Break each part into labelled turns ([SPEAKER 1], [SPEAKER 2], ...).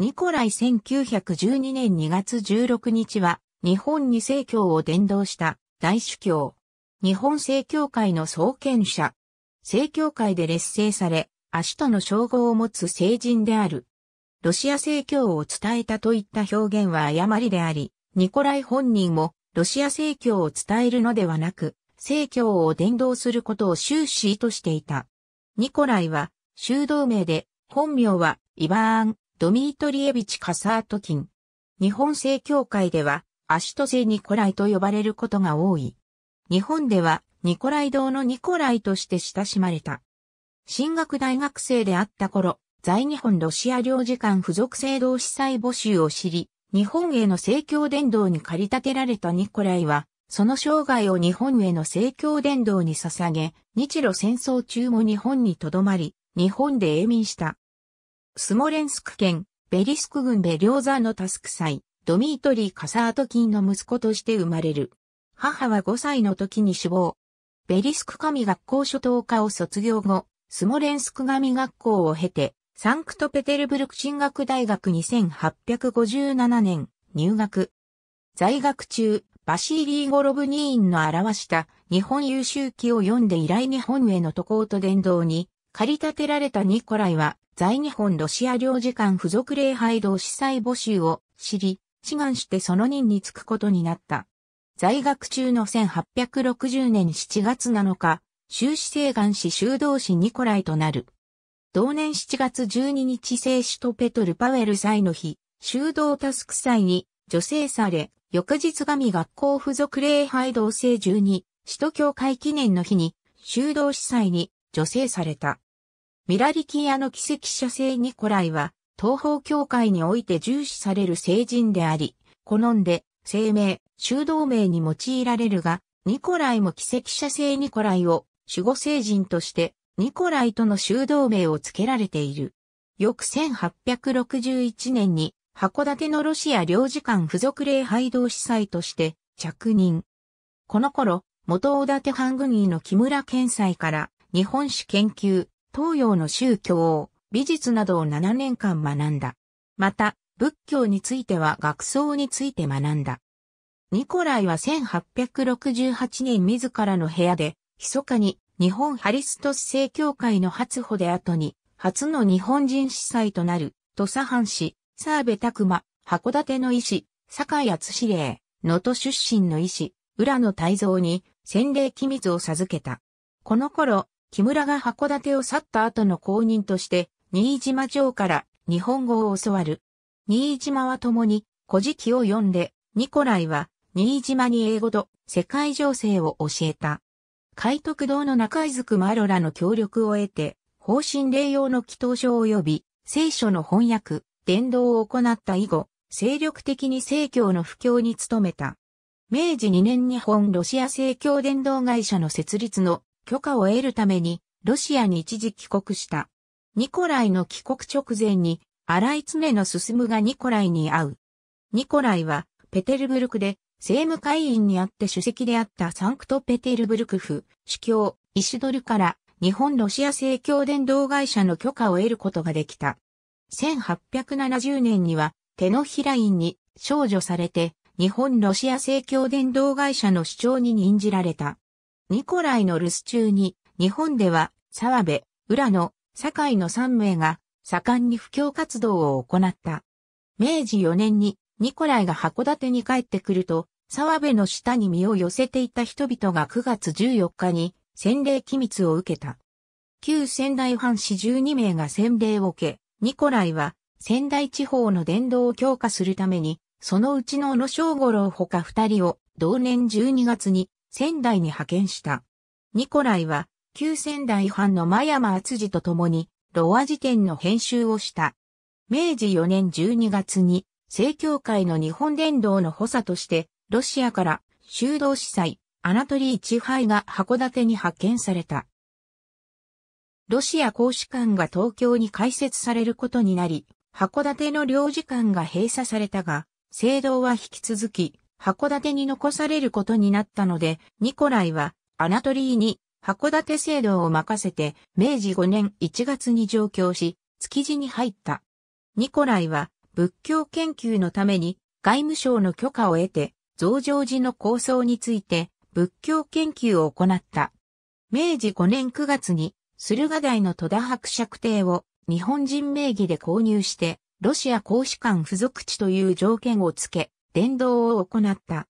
[SPEAKER 1] ニコライ1912年2月16日は、日本に世教を伝道した大主教。日本正教会の創建者。正教会で劣勢され、足との称号を持つ聖人である。ロシア正教を伝えたといった表現は誤りであり、ニコライ本人もロシア正教を伝えるのではなく、正教を伝道することを終始としていた。ニコライは、修道名で、本名はイバーン・ドミートリエビチ・カサートキン。日本正教会では、アシトセ・ニコライと呼ばれることが多い。日本では、ニコライ堂のニコライとして親しまれた。進学大学生であった頃、在日本ロシア領事館付属制度司祭募集を知り、日本への正教伝道に駆り立てられたニコライは、その生涯を日本への正教伝道に捧げ、日露戦争中も日本に留まり、日本で永眠した。スモレンスク県、ベリスク郡ベリョーザのタスク祭、ドミートリー・カサートキンの息子として生まれる。母は5歳の時に死亡。ベリスク神学校初等科を卒業後、スモレンスク神学校を経て、サンクトペテルブルク進学大学2857年入学。在学中、バシーリー・ゴロブニーンの表した日本優秀記を読んで以来日本への渡航と伝道に、駆り立てられたニコライは在日本ロシア領事館付属礼拝堂司祭募集を知り、志願してその任に就くことになった。在学中の1860年7月7日、修士生願市修道士ニコライとなる。同年7月12日聖使とペトル・パウエル祭の日、修道タスク祭に女性され、翌日神学校付属礼拝堂聖12、使徒教会記念の日に、修道司祭に女性された。ミラリキアの奇跡者聖ニコライは、東方教会において重視される聖人であり、好んで、聖名、修道名に用いられるが、ニコライも奇跡者聖ニコライを守護聖人として、ニコライとの修道名を付けられている。翌1861年に、函館のロシア領事館付属礼拝堂司祭として着任。この頃、元大館藩軍医の木村健斎から日本史研究、東洋の宗教、美術などを7年間学んだ。また、仏教については学僧について学んだ。ニコライは1868年自らの部屋で、密かに日本ハリストス正教会の初歩で後に、初の日本人司祭となる、土佐藩士、澤部拓馬、函館の医師、坂井厚司令、能登出身の医師、浦野大造に、洗礼機密を授けた。この頃、木村が函館を去った後の後任として、新島城から日本語を教わる。新島は共に古事記を読んで、ニコライは新島に英語と世界情勢を教えた。海徳堂の中井くマロらの協力を得て、方針霊用の祈祷書及び聖書の翻訳、伝道を行った以後、精力的に政教の布教に努めた。明治2年日本ロシア正教伝道会社の設立の許可を得るためにロシアに一時帰国した。ニコライの帰国直前に荒井常の進がニコライに会う。ニコライはペテルブルクで政務会員にあって主席であったサンクトペテルブルク府主教イシドルから日本ロシア正教伝道会社の許可を得ることができた。1870年には手のひら院に少女されて日本ロシア正教伝道会社の主張に任じられた。ニコライの留守中に、日本では、沢部、浦野、堺の3名が、盛んに布教活動を行った。明治4年に、ニコライが函館に帰ってくると、沢部の下に身を寄せていた人々が9月14日に、洗礼機密を受けた。旧仙台藩士12名が洗礼を受け、ニコライは仙台地方の伝道を強化するために、そのうちの野正五郎ほか2人を同年12月に仙台に派遣した。ニコライは、旧仙台藩の真山厚次と共に、ロア辞典の編集をした。明治4年12月に、正教会の日本伝道の補佐として、ロシアから修道司祭、アナトリー・チハイが函館に派遣された。ロシア公使館が東京に開設されることになり、函館の領事館が閉鎖されたが、聖堂は引き続き函館に残されることになったので、ニコライは、アナトリーに、函館制度を任せて、明治5年1月に上京し、築地に入った。ニコライは、仏教研究のために、外務省の許可を得て、増上寺の構想について、仏教研究を行った。明治5年9月に、駿河台の戸田伯爵邸を日本人名義で購入して、ロシア公使館付属地という条件を付け、伝道を行った。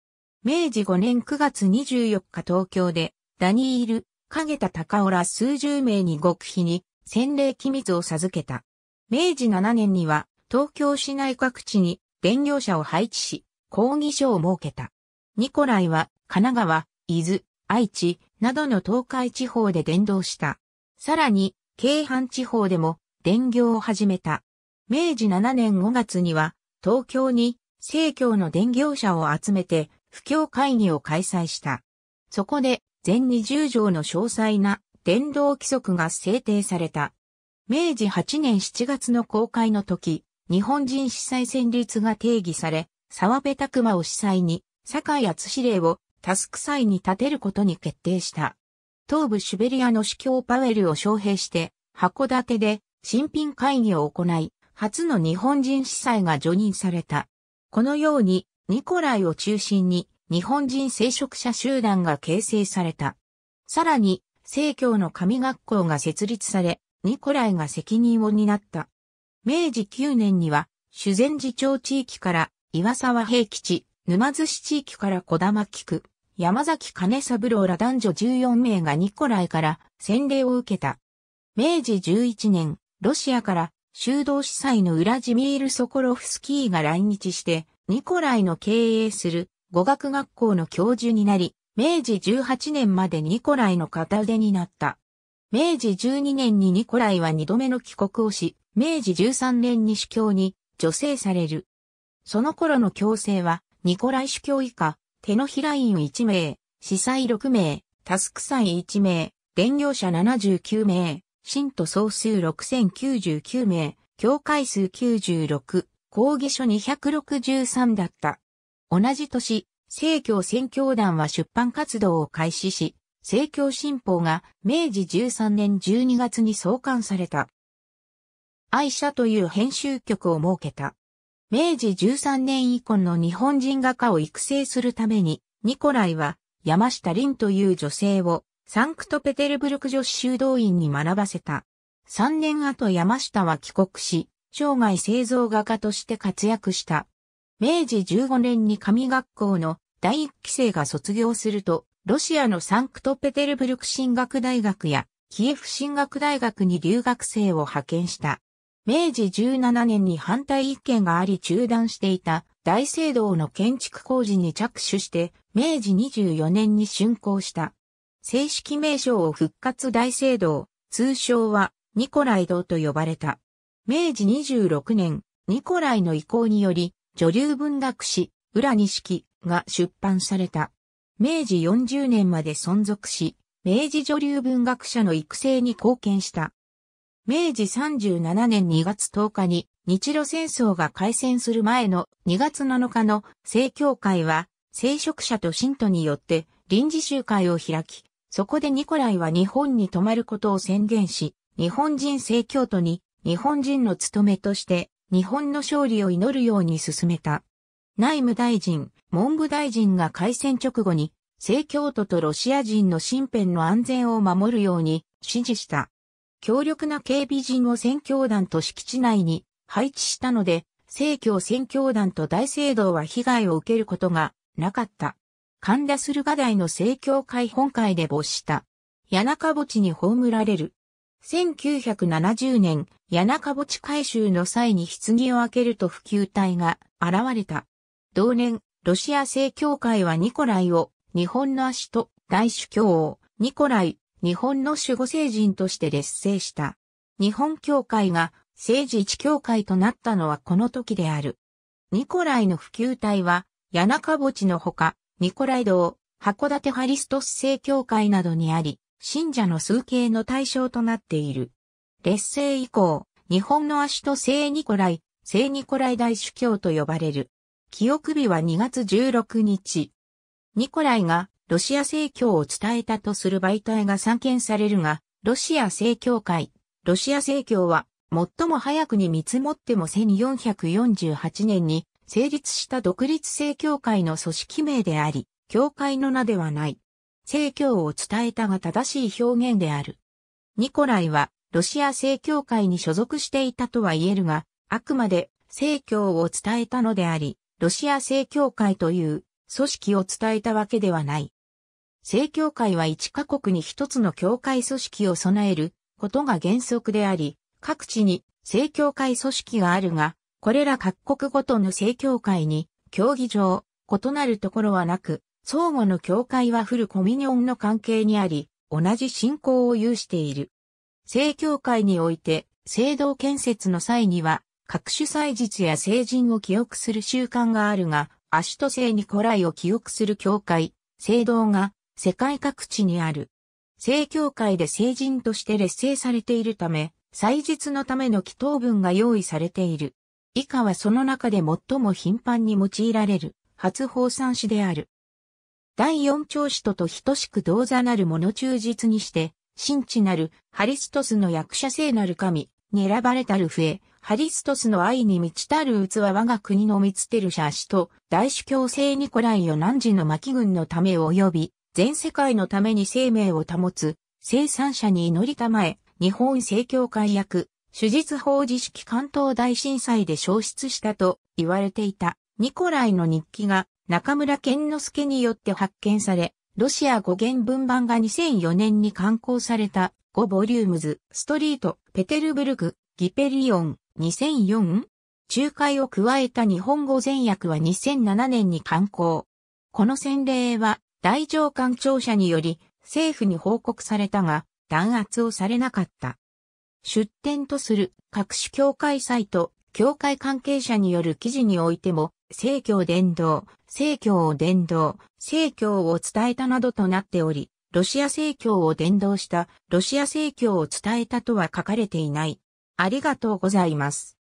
[SPEAKER 1] 明治5年9月24日東京で、ダニール、影田高尾ら数十名に極秘に、洗礼機密を授けた。明治7年には、東京市内各地に、伝業者を配置し、抗議所を設けた。ニコライは、神奈川、伊豆、愛知、などの東海地方で伝道した。さらに、京阪地方でも、伝業を始めた。明治7年5月には、東京に正教の伝業者を集めて、布教会議を開催した。そこで、全20条の詳細な伝道規則が制定された。明治8年7月の公開の時、日本人司祭戦律が定義され、沢部拓馬を司祭に、坂井厚司令をタスク祭に立てることに決定した。東部シュベリアの司教パウエルを招聘して、函館で新品会議を行い、初の日本人司祭が除任された。このように、ニコライを中心に、日本人聖職者集団が形成された。さらに、聖教の神学校が設立され、ニコライが責任を担った。明治9年には、修善寺町地域から岩沢平吉、沼津市地域から小玉菊、山崎金三郎ら男女14名がニコライから洗礼を受けた。明治11年、ロシアから修道司祭のウラジミール・ソコロフスキーが来日して、ニコライの経営する語学学校の教授になり、明治18年までニコライの片腕になった。明治12年にニコライは二度目の帰国をし、明治13年に主教に助成される。その頃の教制は、ニコライ主教以下、手のひらン1名、司祭6名、タスク祭1名、伝業者79名、信徒総数6099名、教会数96、講義書263だった。同じ年、聖教宣教団は出版活動を開始し、聖教新報が明治13年12月に創刊された。愛者という編集局を設けた。明治13年以降の日本人画家を育成するために、ニコライは山下林という女性をサンクトペテルブルク女子修道院に学ばせた。3年後山下は帰国し、生涯製造画家として活躍した。明治15年に神学校の第一期生が卒業すると、ロシアのサンクトペテルブルク神学大学やキエフ神学大学に留学生を派遣した。明治17年に反対意見があり中断していた大聖堂の建築工事に着手して、明治24年に竣工した。正式名称を復活大聖堂、通称はニコライ堂と呼ばれた。明治26年、ニコライの意向により、女流文学誌、浦錦が出版された。明治40年まで存続し、明治女流文学者の育成に貢献した。明治37年2月10日に日露戦争が開戦する前の2月7日の聖教会は聖職者と信徒によって臨時集会を開き、そこでニコライは日本に泊まることを宣言し、日本人正教徒に日本人の務めとして日本の勝利を祈るように進めた。内務大臣、文部大臣が開戦直後に、正教徒とロシア人の身辺の安全を守るように指示した。強力な警備陣を宣教団と敷地内に配置したので、正教宣教団と大聖堂は被害を受けることがなかった。神田駿河台の正教会本会で没した。谷中墓地に葬られる。1970年、谷中墓地改修の際に棺を開けると普及隊が現れた。同年、ロシア正教会はニコライを日本の足と大主教をニコライ、日本の守護聖人として劣勢した。日本教会が政治一教会となったのはこの時である。ニコライの普及隊は、谷中墓地のほか、ニコライ堂、函館ハリストス正教会などにあり、信者の数形の対象となっている。劣勢以降、日本の足と聖ニコライ、聖ニコライ大主教と呼ばれる。記憶日は2月16日。ニコライがロシア正教を伝えたとする媒体が散見されるが、ロシア正教会、ロシア正教は最も早くに見積もっても1448年に成立した独立正教会の組織名であり、教会の名ではない。正教を伝えたが正しい表現である。ニコライは、ロシア正教会に所属していたとは言えるが、あくまで正教を伝えたのであり、ロシア正教会という組織を伝えたわけではない。正教会は1カ国に1つの教会組織を備えることが原則であり、各地に正教会組織があるが、これら各国ごとの正教会に、競技上、異なるところはなく、相互の教会はフルコミニオンの関係にあり、同じ信仰を有している。正教会において、聖堂建設の際には、各種祭日や聖人を記憶する習慣があるが、アシュト聖に古来を記憶する教会、聖堂が世界各地にある。聖教会で聖人として劣勢されているため、祭日のための祈祷文が用意されている。以下はその中で最も頻繁に用いられる初放散詩である。第四長子とと等しく同座なるもの忠実にして、真知なるハリストスの役者聖なる神に選ばれたる笛、ハリストスの愛に満ちたる器我が国の満つてる者詩と大主教聖ニコライを何時の巻軍のため及び、全世界のために生命を保つ、生産者に祈りたまえ、日本政教会役、手術法自式関東大震災で消失したと言われていたニコライの日記が中村健之助によって発見され、ロシア語原文版が2004年に刊行された5ボリュームズ、ストリート、ペテルブルク、ギペリオン、2004? 仲介を加えた日本語全訳は2007年に刊行。この洗礼は大上官庁舎により政府に報告されたが弾圧をされなかった。出展とする各種協会サイト、協会関係者による記事においても、聖教伝道、聖教を伝道、聖教を伝えたなどとなっており、ロシア正教を伝道した、ロシア正教を伝えたとは書かれていない。ありがとうございます。